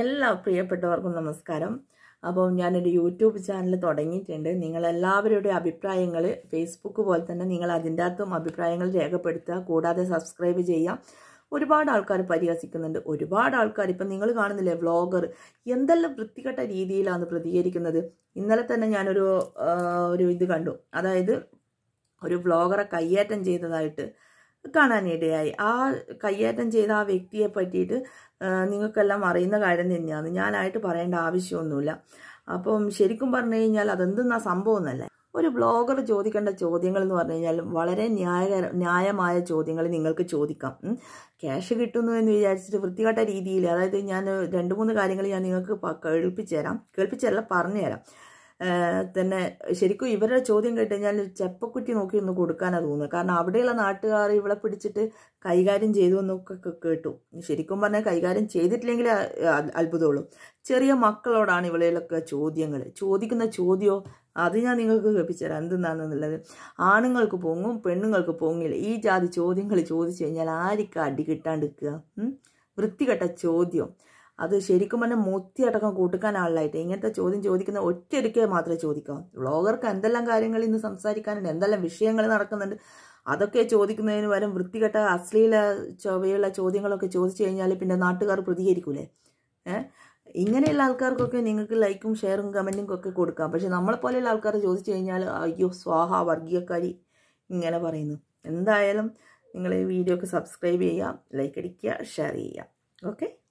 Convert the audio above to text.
എല്ലാ പ്രിയപ്പെട്ടവർക്കും നമസ്കാരം അപ്പോൾ ഞാനൊരു യൂട്യൂബ് ചാനൽ തുടങ്ങിയിട്ടുണ്ട് നിങ്ങളെല്ലാവരുടെയും അഭിപ്രായങ്ങൾ ഫേസ്ബുക്ക് പോലെ തന്നെ നിങ്ങൾ അതിൻ്റെ അകത്തും അഭിപ്രായങ്ങൾ രേഖപ്പെടുത്തുക കൂടാതെ സബ്സ്ക്രൈബ് ചെയ്യാം ഒരുപാട് ആൾക്കാർ പരിഹസിക്കുന്നുണ്ട് ഒരുപാട് ആൾക്കാർ ഇപ്പം നിങ്ങൾ കാണുന്നില്ലേ വ്ളോഗർ എന്തെല്ലാം വൃത്തികെട്ട രീതിയിലാണ് പ്രതികരിക്കുന്നത് ഇന്നലെ തന്നെ ഞാനൊരു ഒരു ഇത് കണ്ടു അതായത് ഒരു വ്ളോഗറെ കയ്യേറ്റം ചെയ്തതായിട്ട് കാണാനിടയായി ആ കയ്യേറ്റം ചെയ്ത ആ വ്യക്തിയെ പറ്റിയിട്ട് നിങ്ങൾക്കെല്ലാം അറിയുന്ന കാര്യം തന്നെയാണ് ഞാനായിട്ട് പറയേണ്ട ആവശ്യമൊന്നുമില്ല അപ്പം ശരിക്കും പറഞ്ഞു കഴിഞ്ഞാൽ അതെന്തെന്നാ സംഭവം ഒരു ബ്ലോഗർ ചോദിക്കേണ്ട ചോദ്യങ്ങൾ എന്ന് പറഞ്ഞു കഴിഞ്ഞാൽ വളരെ ന്യായകര ന്യായമായ ചോദ്യങ്ങൾ നിങ്ങൾക്ക് ചോദിക്കാം ക്യാഷ് കിട്ടുന്നു എന്ന് വിചാരിച്ചിട്ട് വൃത്തികെട്ട രീതിയിൽ അതായത് ഞാൻ രണ്ട് മൂന്ന് കാര്യങ്ങൾ ഞാൻ നിങ്ങൾക്ക് കേൾപ്പിച്ചു തരാം കേൾപ്പിച്ചു തരാം പറഞ്ഞുതരാം തന്നെ ശരിക്കും ഇവരുടെ ചോദ്യം കേട്ട് കഴിഞ്ഞാൽ ചെപ്പക്കുറ്റി നോക്കി ഒന്ന് കൊടുക്കാനാണ് തോന്നുന്നത് കാരണം അവിടെയുള്ള നാട്ടുകാർ ഇവളെ പിടിച്ചിട്ട് കൈകാര്യം ചെയ്തു എന്നൊക്കെ കേട്ടു ശരിക്കും പറഞ്ഞാൽ കൈകാര്യം ചെയ്തിട്ടില്ലെങ്കിൽ അത്ഭുതമുള്ളൂ ചെറിയ മക്കളോടാണ് ഇവളെയൊക്കെ ചോദ്യങ്ങൾ ചോദിക്കുന്ന ചോദ്യമോ അത് ഞാൻ നിങ്ങൾക്ക് കേൾപ്പിച്ചുതരാം എന്തെന്നാണെന്നുള്ളത് ആണുങ്ങൾക്ക് പൊങ്ങും പെണ്ണുങ്ങൾക്ക് പൊങ്ങില്ല ഈ ജാതി ചോദ്യങ്ങൾ ചോദിച്ചു കഴിഞ്ഞാൽ ആർക്കും അടി കിട്ടാണ്ടിരിക്കുക വൃത്തികെട്ട ചോദ്യം അത് ശരിക്കും പറഞ്ഞാൽ മൂത്തി അടക്കം കൂട്ടിക്കാൻ ആളിലായിട്ട് ഇങ്ങനത്തെ ചോദ്യം ചോദിക്കുന്ന ഒറ്റയടിക്കേ മാത്രമേ ചോദിക്കാം വ്ളോഗർക്ക് എന്തെല്ലാം കാര്യങ്ങൾ ഇന്ന് സംസാരിക്കാനുണ്ട് എന്തെല്ലാം വിഷയങ്ങൾ നടക്കുന്നുണ്ട് അതൊക്കെ ചോദിക്കുന്നതിന് വരും വൃത്തികെട്ട അശ്ലീല ചൊവ്വയുള്ള ചോദ്യങ്ങളൊക്കെ ചോദിച്ചു കഴിഞ്ഞാൽ പിന്നെ നാട്ടുകാർ പ്രതികരിക്കൂലേ ഏഹ് ഇങ്ങനെയുള്ള ആൾക്കാർക്കൊക്കെ നിങ്ങൾക്ക് ലൈക്കും ഷെയറും കമൻറ്റും ഒക്കെ കൊടുക്കാം പക്ഷെ നമ്മളെപ്പോലെയുള്ള ആൾക്കാർ ചോദിച്ചു കഴിഞ്ഞാൽ അയ്യോ സ്വാഹ വർഗീയക്കാരി ഇങ്ങനെ പറയുന്നു എന്തായാലും നിങ്ങൾ ഈ വീഡിയോ ഒക്കെ സബ്സ്ക്രൈബ് ചെയ്യുക ലൈക്ക് അടിക്കുക ഷെയർ ചെയ്യുക ഓക്കെ